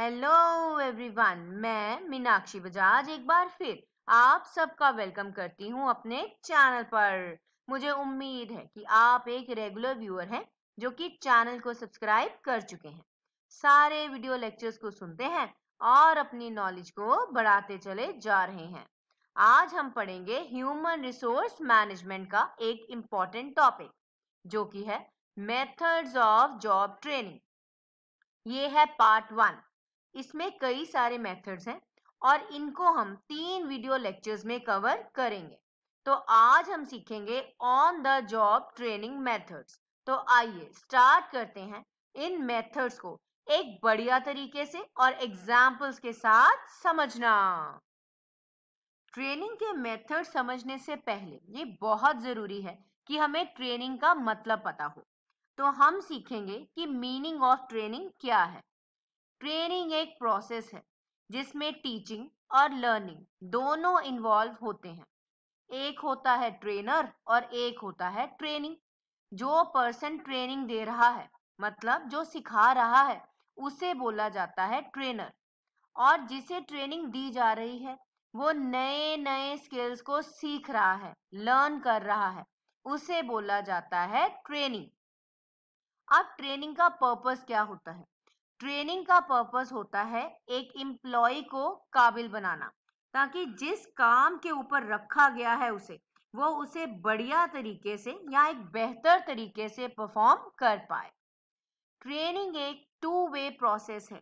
hello everyone मैं मीनाक्षी बजाज एक बार फिर आप सबका वेलकम करती हूँ अपने चैनल पर मुझे उम्मीद है कि आप एक रेगुलर व्यूअर हैं जो कि चैनल को सब्सक्राइब कर चुके हैं सारे वीडियो लेक्चर्स को सुनते हैं और अपनी नॉलेज को बढ़ाते चले जा रहे हैं आज हम पढ़ेंगे ह्यूमन रिसोर्स मैनेजमेंट का एक इम्पॉर्टेंट टॉपिक जो कि है मेथड्स ऑफ जॉब ट्रेनिंग ये है पार्ट वन इसमें कई सारे मेथड्स हैं और इनको हम तीन वीडियो लेक्चर्स में कवर करेंगे तो आज हम सीखेंगे on the job training methods तो आइए स्टार्ट करते हैं इन मेथड्स को एक बढ़िया तरीके से और एग्जाम्पल्स के साथ समझना ट्रेनिंग के मेथड समझने से पहले ये बहुत जरूरी है कि हमें ट्रेनिंग का मतलब पता हो तो हम सीखेंगे कि मीनिंग ऑफ ट्रेनिंग क्या है ट्रेनिंग एक प्रोसेस है जिसमें टीचिंग और लर्निंग दोनों इन्वॉल्व होते हैं एक होता है ट्रेनर और एक होता है ट्रेनिंग जो पर्सन ट्रेनिंग दे रहा है मतलब जो सिखा रहा है उसे बोला जाता है ट्रेनर और जिसे ट्रेनिंग दी जा रही है वो नए नए स्किल्स को सीख रहा है लर्न कर रहा है उसे बोला जाता है ट्रेनिंग अब ट्रेनिंग का पर्पस क्या होता है ट्रेनिंग का पर्पस होता है एक इम्प्लॉय को काबिल बनाना ताकि जिस काम के ऊपर रखा गया है उसे वो उसे बढ़िया तरीके से या एक बेहतर तरीके से परफॉर्म कर पाए ट्रेनिंग एक टू वे प्रोसेस है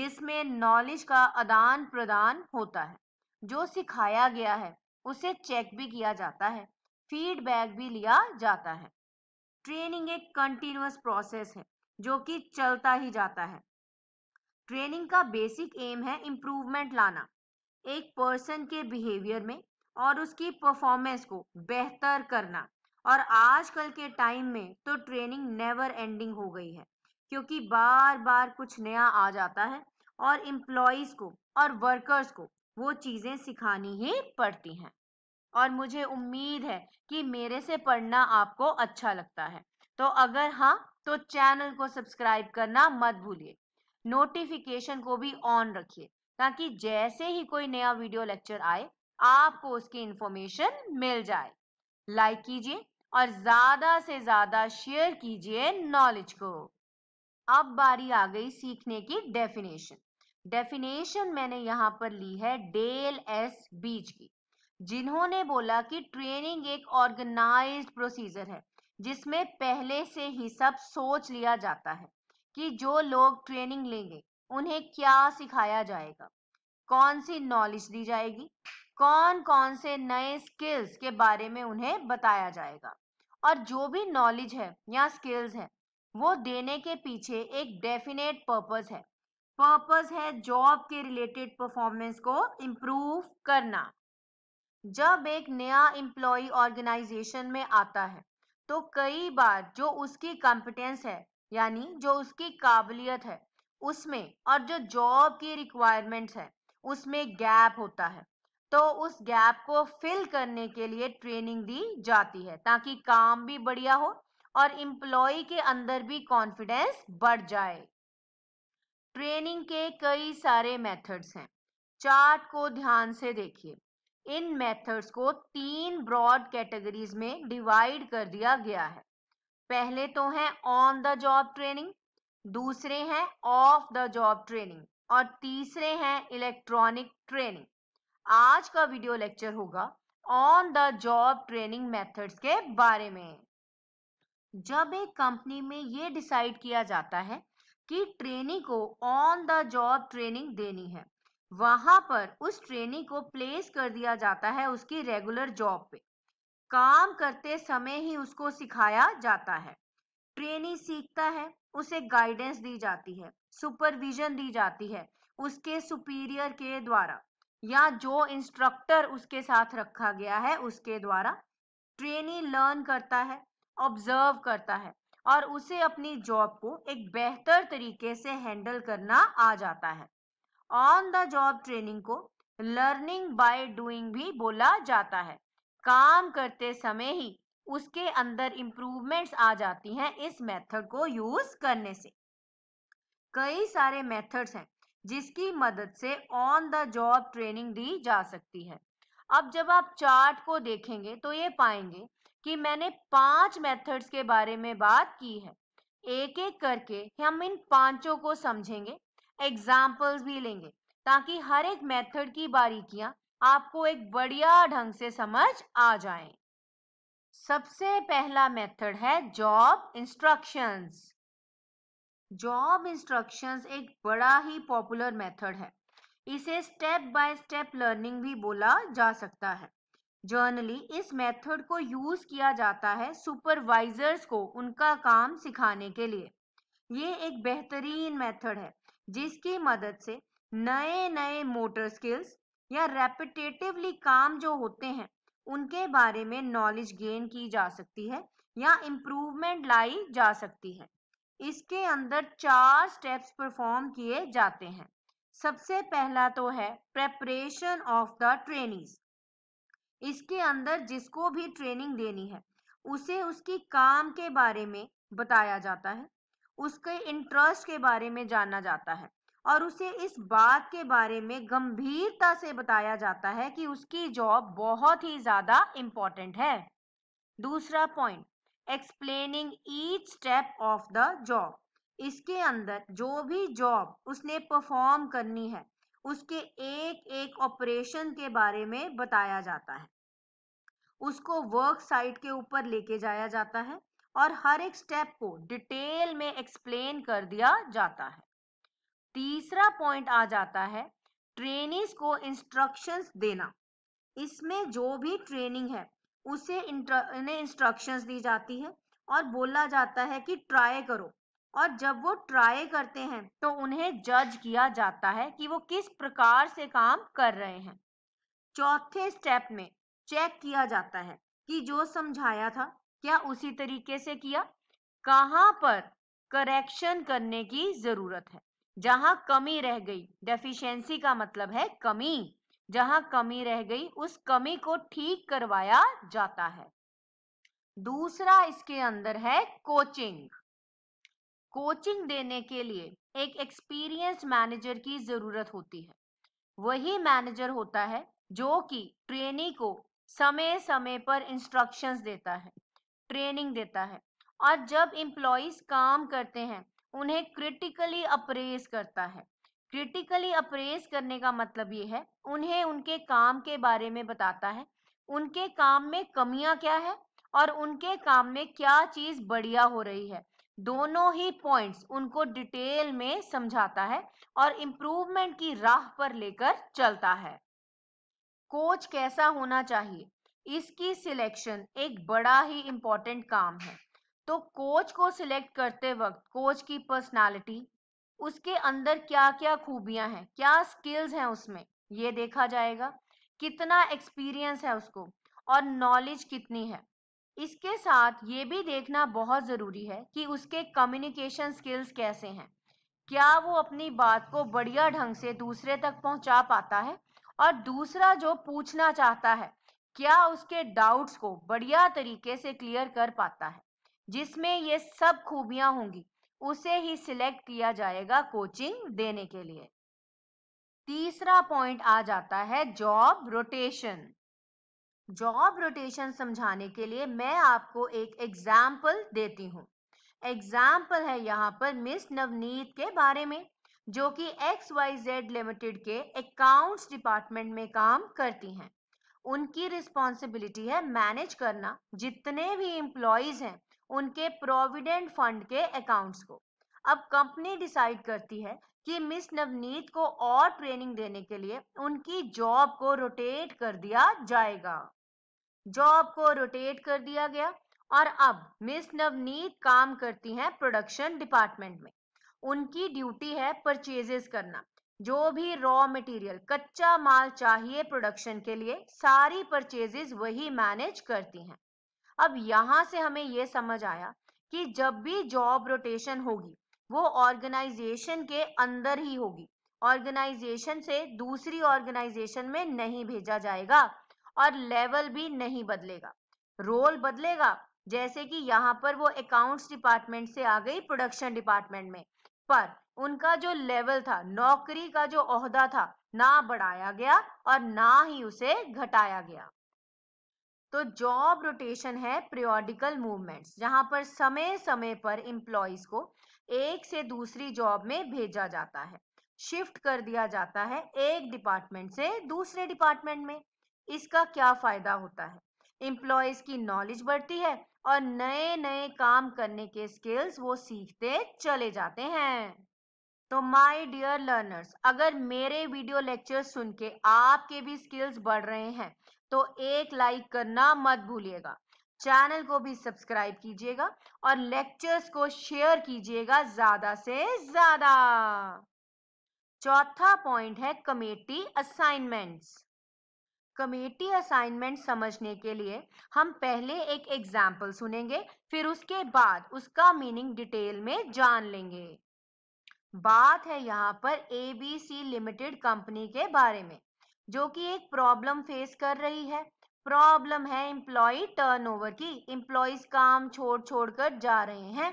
जिसमें नॉलेज का आदान प्रदान होता है जो सिखाया गया है उसे चेक भी किया जाता है फीडबैक भी लिया जाता है ट्रेनिंग एक कंटिन्यूस प्रोसेस है जो कि चलता ही जाता है ट्रेनिंग का बेसिक एम है इम्प्रूवमेंट लाना एक पर्सन के बिहेवियर में और उसकी परफॉर्मेंस को बेहतर करना और आजकल के टाइम में तो ट्रेनिंग नेवर एंडिंग हो गई है क्योंकि बार बार कुछ नया आ जाता है और इम्प्लॉयज को और वर्कर्स को वो चीज़ें सिखानी ही पड़ती हैं और मुझे उम्मीद है कि मेरे से पढ़ना आपको अच्छा लगता है तो अगर हाँ तो चैनल को सब्सक्राइब करना मत भूलिए नोटिफिकेशन को भी ऑन रखिए ताकि जैसे ही कोई नया वीडियो लेक्चर आए आपको उसकी इंफॉर्मेशन मिल जाए लाइक कीजिए और ज्यादा से ज्यादा शेयर कीजिए नॉलेज को अब बारी आ गई सीखने की डेफिनेशन डेफिनेशन मैंने यहाँ पर ली है डेल एस बीच की जिन्होंने बोला कि ट्रेनिंग एक ऑर्गेनाइज्ड प्रोसीजर है जिसमें पहले से ही सब सोच लिया जाता है कि जो लोग ट्रेनिंग लेंगे उन्हें क्या सिखाया जाएगा कौन सी नॉलेज दी जाएगी कौन कौन से नए स्किल्स के बारे में उन्हें बताया जाएगा और जो भी नॉलेज है या स्किल्स है वो देने के पीछे एक डेफिनेट पर्पस है पर्पस है जॉब के रिलेटेड परफॉर्मेंस को इम्प्रूव करना जब एक नया इम्प्लॉय ऑर्गेनाइजेशन में आता है तो कई बार जो उसकी कॉम्पिटेंस है यानी जो उसकी काबिलियत है उसमें और जो जॉब की रिक्वायरमेंट्स है उसमें गैप होता है तो उस गैप को फिल करने के लिए ट्रेनिंग दी जाती है ताकि काम भी बढ़िया हो और इम्प्लॉय के अंदर भी कॉन्फिडेंस बढ़ जाए ट्रेनिंग के कई सारे मेथड्स हैं चार्ट को ध्यान से देखिए इन मेथड्स को तीन ब्रॉड कैटेगरीज में डिवाइड कर दिया गया है पहले तो है ऑन द जॉब ट्रेनिंग दूसरे हैं ऑफ द जॉब ट्रेनिंग और तीसरे हैं इलेक्ट्रॉनिक ट्रेनिंग आज का वीडियो लेक्चर होगा on the job training methods के बारे में जब एक कंपनी में ये डिसाइड किया जाता है कि ट्रेनी को ऑन द जॉब ट्रेनिंग देनी है वहां पर उस ट्रेनी को प्लेस कर दिया जाता है उसकी रेगुलर जॉब पे काम करते समय ही उसको सिखाया जाता है ट्रेनी सीखता है उसे गाइडेंस दी जाती है सुपरविजन दी जाती है उसके सुपीरियर के द्वारा या जो इंस्ट्रक्टर उसके साथ रखा गया है उसके द्वारा ट्रेनी लर्न करता है ऑब्जर्व करता है और उसे अपनी जॉब को एक बेहतर तरीके से हैंडल करना आ जाता है ऑन द जॉब ट्रेनिंग को लर्निंग बाय डूइंग भी बोला जाता है काम करते समय ही उसके अंदर इम्प्रूवमेंट्स आ जाती हैं इस मेथड को यूज करने से कई सारे मेथड्स हैं जिसकी मदद से ऑन द जॉब ट्रेनिंग दी जा सकती है अब जब आप चार्ट को देखेंगे तो ये पाएंगे कि मैंने पांच मेथड्स के बारे में बात की है एक एक करके हम इन पांचों को समझेंगे एग्जाम्पल्स भी लेंगे ताकि हर एक मेथड की बारीकियां आपको एक बढ़िया ढंग से समझ आ जाए सबसे पहला मेथड है जॉब इंस्ट्रक्शंस जॉब इंस्ट्रक्शंस एक बड़ा ही पॉपुलर मेथड है इसे स्टेप बाय स्टेप लर्निंग भी बोला जा सकता है जर्नली इस मेथड को यूज किया जाता है सुपरवाइजर्स को उनका काम सिखाने के लिए ये एक बेहतरीन मेथड है जिसकी मदद से नए नए मोटर स्किल्स या रेपिटेटिवली काम जो होते हैं उनके बारे में नॉलेज गेन की जा सकती है या इम्प्रूवमेंट लाई जा सकती है इसके अंदर चार स्टेप्स परफॉर्म किए जाते हैं सबसे पहला तो है प्रेपरेशन ऑफ द ट्रेनिंग इसके अंदर जिसको भी ट्रेनिंग देनी है उसे उसकी काम के बारे में बताया जाता है उसके इंटरेस्ट के बारे में जाना जाता है और उसे इस बात के बारे में गंभीरता से बताया जाता है कि उसकी जॉब बहुत ही ज़्यादा इंपॉर्टेंट है दूसरा point explaining each step of the job इसके अंदर जो भी जॉब उसने परफॉर्म करनी है उसके एक एक ऑपरेशन के बारे में बताया जाता है उसको वर्क साइट के ऊपर लेके जाया जाता है और हर एक स्टेप को डिटेल में एक्सप्लेन कर दिया जाता है तीसरा पॉइंट आ जाता है ट्रेनिस को इंस्ट्रक्शंस देना इसमें जो भी ट्रेनिंग है उसे इंट्र इंस्ट्रक्शंस दी जाती है और बोला जाता है कि ट्राई करो और जब वो ट्राई करते हैं तो उन्हें जज किया जाता है कि वो किस प्रकार से काम कर रहे हैं चौथे स्टेप में चेक किया जाता है कि जो समझाया था क्या उसी तरीके से किया कहां पर करेक्शन करने की जरूरत है जहां कमी रह गई डेफिशिएंसी का मतलब है कमी जहां कमी रह गई उस कमी को ठीक करवाया जाता है दूसरा इसके अंदर है कोचिंग कोचिंग देने के लिए एक एक्सपीरियंस मैनेजर की जरूरत होती है वही मैनेजर होता है जो कि ट्रेनी को समय समय पर इंस्ट्रक्शंस देता है ट्रेनिंग देता है और जब इम्प्लॉयज काम करते हैं उन्हें क्रिटिकली अप्रेज करता है क्रिटिकली अप्रेज करने का मतलब ये है उन्हें उनके काम के बारे में बताता है उनके काम में कमियां क्या है और उनके काम में क्या चीज बढ़िया हो रही है दोनों ही पॉइंट्स उनको डिटेल में समझाता है और इम्प्रूवमेंट की राह पर लेकर चलता है कोच कैसा होना चाहिए इसकी सिलेक्शन एक बड़ा ही इम्पोर्टेंट काम है तो कोच को सिलेक्ट करते वक्त कोच की पर्सनालिटी उसके अंदर क्या क्या खूबियां हैं क्या स्किल्स हैं उसमें ये देखा जाएगा कितना एक्सपीरियंस है उसको और नॉलेज कितनी है इसके साथ ये भी देखना बहुत ज़रूरी है कि उसके कम्युनिकेशन स्किल्स कैसे हैं क्या वो अपनी बात को बढ़िया ढंग से दूसरे तक पहुंचा पाता है और दूसरा जो पूछना चाहता है क्या उसके डाउट्स को बढ़िया तरीके से क्लियर कर पाता है जिसमें ये सब खूबियां होंगी उसे ही सिलेक्ट किया जाएगा कोचिंग देने के लिए तीसरा पॉइंट आ जाता है जॉब रोटेशन जॉब रोटेशन समझाने के लिए मैं आपको एक एग्जाम्पल देती हूँ एग्जाम्पल है यहाँ पर मिस नवनीत के बारे में जो कि एक्स वाई जेड लिमिटेड के अकाउंट्स डिपार्टमेंट में काम करती हैं उनकी रिस्पॉन्सिबिलिटी है मैनेज करना जितने भी इम्प्लॉयज हैं उनके प्रोविडेंट फंड के अकाउंट्स को अब कंपनी डिसाइड करती है कि मिस नवनीत को और ट्रेनिंग देने के लिए उनकी जॉब को रोटेट कर दिया जाएगा जॉब को रोटेट कर दिया गया और अब मिस नवनीत काम करती हैं प्रोडक्शन डिपार्टमेंट में उनकी ड्यूटी है परचेजेस करना जो भी रॉ मटेरियल कच्चा माल चाहिए प्रोडक्शन के लिए सारी परचेजेस वही मैनेज करती हैं अब यहां से हमें यह समझ आया कि जब भी जॉब रोटेशन होगी वो ऑर्गेनाइजेशन के अंदर ही होगी ऑर्गेनाइजेशन से दूसरी ऑर्गेनाइजेशन में नहीं भेजा जाएगा और लेवल भी नहीं बदलेगा रोल बदलेगा जैसे कि यहाँ पर वो अकाउंट्स डिपार्टमेंट से आ गई प्रोडक्शन डिपार्टमेंट में पर उनका जो लेवल था नौकरी का जो ओहदा था ना बढ़ाया गया और ना ही उसे घटाया गया तो जॉब रोटेशन है पीरियोडिकल मूवमेंट्स जहां पर समय समय पर इंप्लॉयज को एक से दूसरी जॉब में भेजा जाता है शिफ्ट कर दिया जाता है एक डिपार्टमेंट से दूसरे डिपार्टमेंट में इसका क्या फायदा होता है इंप्लॉयज की नॉलेज बढ़ती है और नए नए काम करने के स्किल्स वो सीखते चले जाते हैं तो माय डियर लर्नर्स अगर मेरे वीडियो लेक्चर सुन के आपके भी स्किल्स बढ़ रहे हैं तो एक लाइक करना मत भूलिएगा चैनल को भी सब्सक्राइब कीजिएगा और लेक्चर्स को शेयर कीजिएगा ज्यादा से ज्यादा चौथा पॉइंट है कमेटी असाइनमेंट्स कमेटी असाइनमेंट समझने के लिए हम पहले एक एग्जाम्पल सुनेंगे फिर उसके बाद उसका मीनिंग डिटेल में जान लेंगे बात है यहाँ पर एबीसी लिमिटेड कंपनी के बारे में जो कि एक प्रॉब्लम फेस कर रही है प्रॉब्लम है इम्प्लॉय टर्नओवर की इम्प्लॉयज काम छोड़ छोड़ कर जा रहे हैं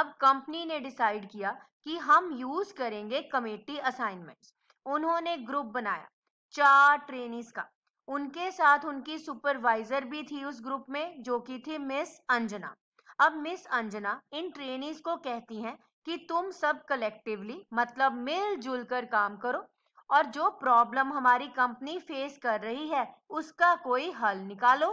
अब कंपनी ने डिसाइड किया कि हम यूज करेंगे कमेटी असाइनमेंट उन्होंने ग्रुप बनाया चार ट्रेनिस का उनके साथ उनकी सुपरवाइजर भी थी उस ग्रुप में जो कि थी मिस अंजना अब मिस अंजना इन ट्रेनिस को कहती हैं कि तुम सब कलेक्टिवली मतलब मिलजुल कर काम करो और जो प्रॉब्लम हमारी कंपनी फेस कर रही है उसका कोई हल निकालो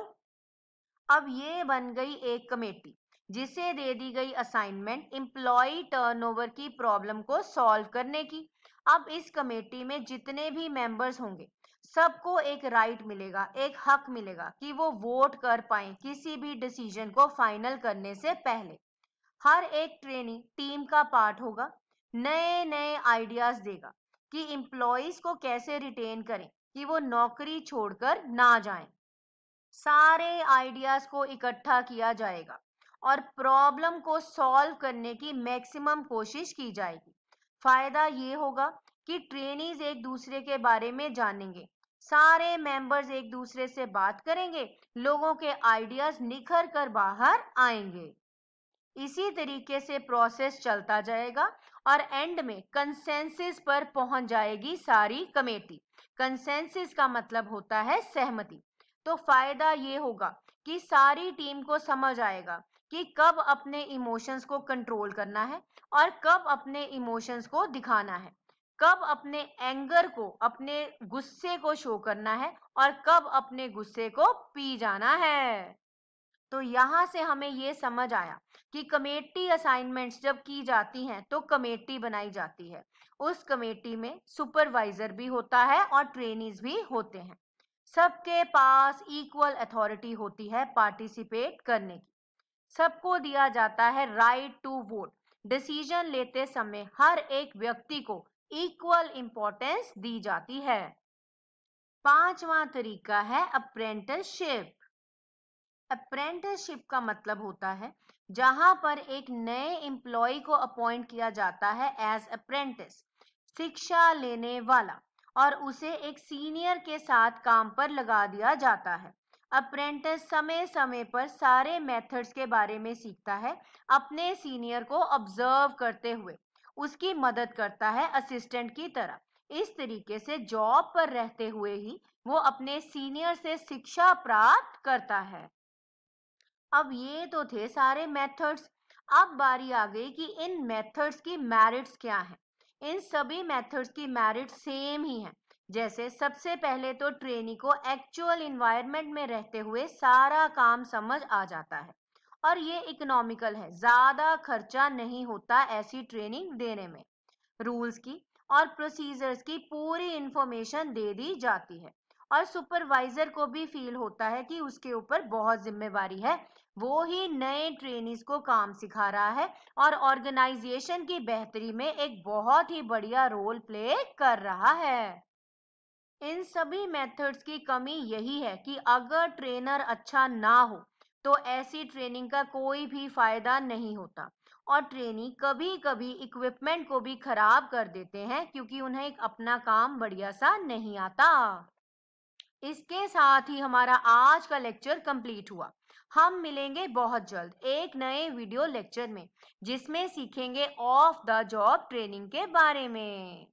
अब ये बन गई एक कमेटी जिसे दे दी गई असाइनमेंट एम्प्लॉय टर्नओवर की प्रॉब्लम को सॉल्व करने की अब इस कमेटी में जितने भी मेंबर्स होंगे सबको एक राइट मिलेगा एक हक मिलेगा कि वो वोट कर पाए किसी भी डिसीजन को फाइनल करने से पहले हर एक ट्रेनी टीम का पार्ट होगा नए नए आइडियाज देगा कि एम्प्लॉयज को कैसे रिटेन करें कि वो नौकरी छोड़कर ना जाएं सारे आइडियाज को इकट्ठा किया जाएगा और प्रॉब्लम को सॉल्व करने की मैक्सिमम कोशिश की जाएगी फायदा ये होगा कि ट्रेनीज एक दूसरे के बारे में जानेंगे सारे मेंबर्स एक दूसरे से बात करेंगे लोगों के आइडियाज निखर कर बाहर आएंगे इसी तरीके से प्रोसेस चलता जाएगा और एंड में कंसेंसिस पर पहुंच जाएगी सारी कमेटी कंसेंसिस का मतलब होता है सहमति तो फायदा ये होगा कि सारी टीम को समझ आएगा कि कब अपने इमोशंस को कंट्रोल करना है और कब अपने इमोशंस को दिखाना है कब अपने एंगर को अपने गुस्से को शो करना है और कब अपने गुस्से को पी जाना है तो यहां से हमें ये समझ आया कि कमेटी असाइनमेंट्स जब की जाती हैं तो कमेटी बनाई जाती है उस कमेटी में सुपरवाइजर भी होता है और ट्रेनिज भी होते हैं सबके पास इक्वल अथॉरिटी होती है पार्टिसिपेट करने की सबको दिया जाता है राइट टू वोट डिसीजन लेते समय हर एक व्यक्ति को इक्वल इंपॉर्टेंस दी जाती है पांचवा तरीका है अप्रेंटिसशिप अप्रेंटिसशिप का मतलब होता है जहां पर एक नए एम्प्लॉय को अपॉइंट किया जाता है एज अप्रेंटिस शिक्षा लेने वाला और उसे एक सीनियर के साथ काम पर लगा दिया जाता है अप्रेंटिस समय समय पर सारे मेथड्स के बारे में सीखता है अपने सीनियर को ऑब्जर्व करते हुए उसकी मदद करता है असिस्टेंट की तरह इस तरीके से जॉब पर रहते हुए ही वो अपने सीनियर से शिक्षा प्राप्त करता है अब ये तो थे सारे मेथड्स अब बारी आ गई कि इन मेथड्स की मैरिट्स क्या हैं इन सभी मेथड्स की मैरिट सेम ही हैं जैसे सबसे पहले तो ट्रेनी को एक्चुअल इन्वायरमेंट में रहते हुए सारा काम समझ आ जाता है और ये इकोनॉमिकल है ज़्यादा खर्चा नहीं होता ऐसी ट्रेनिंग देने में रूल्स की और प्रोसीजर्स की पूरी इंफॉर्मेशन दे दी जाती है और सुपरवाइजर को भी फील होता है कि उसके ऊपर बहुत जिम्मेवारी है वो ही नए ट्रेनिस को काम सिखा रहा है और ऑर्गेनाइजेशन की बेहतरी में एक बहुत ही बढ़िया रोल प्ले कर रहा है इन सभी मेथड्स की कमी यही है कि अगर ट्रेनर अच्छा ना हो तो ऐसी ट्रेनिंग का कोई भी फायदा नहीं होता और ट्रेनी कभी कभी इक्विपमेंट को भी खराब कर देते हैं क्योंकि उन्हें अपना काम बढ़िया सा नहीं आता इसके साथ ही हमारा आज का लेक्चर कंप्लीट हुआ हम मिलेंगे बहुत जल्द एक नए वीडियो लेक्चर में जिसमें सीखेंगे ऑफ द जॉब ट्रेनिंग के बारे में